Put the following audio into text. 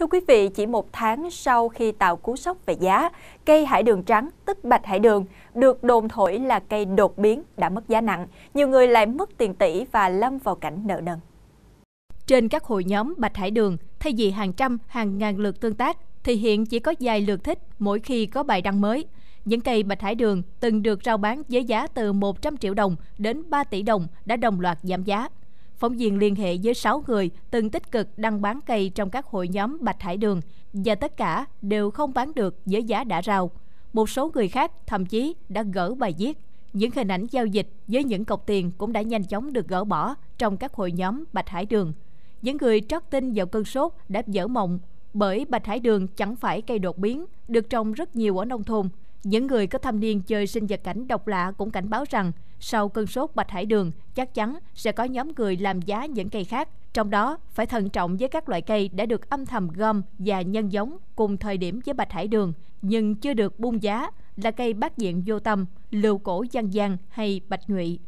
Thưa quý vị, chỉ một tháng sau khi tạo cú sốc về giá, cây hải đường trắng, tức bạch hải đường, được đồn thổi là cây đột biến đã mất giá nặng. Nhiều người lại mất tiền tỷ và lâm vào cảnh nợ nần. Trên các hội nhóm bạch hải đường, thay vì hàng trăm, hàng ngàn lượt tương tác, thì hiện chỉ có vài lượt thích mỗi khi có bài đăng mới. Những cây bạch hải đường từng được rao bán với giá từ 100 triệu đồng đến 3 tỷ đồng đã đồng loạt giảm giá phóng viên liên hệ với 6 người từng tích cực đăng bán cây trong các hội nhóm Bạch Hải Đường và tất cả đều không bán được với giá đã rào. Một số người khác thậm chí đã gỡ bài viết. Những hình ảnh giao dịch với những cọc tiền cũng đã nhanh chóng được gỡ bỏ trong các hội nhóm Bạch Hải Đường. Những người trót tin vào cơn sốt đã dở mộng bởi Bạch Hải Đường chẳng phải cây đột biến, được trồng rất nhiều ở nông thôn – những người có thâm niên chơi sinh vật cảnh độc lạ cũng cảnh báo rằng sau cơn sốt bạch hải đường chắc chắn sẽ có nhóm người làm giá những cây khác. Trong đó, phải thận trọng với các loại cây đã được âm thầm gom và nhân giống cùng thời điểm với bạch hải đường, nhưng chưa được buôn giá là cây bát diện vô tâm, lưu cổ giang giang hay bạch nhụy.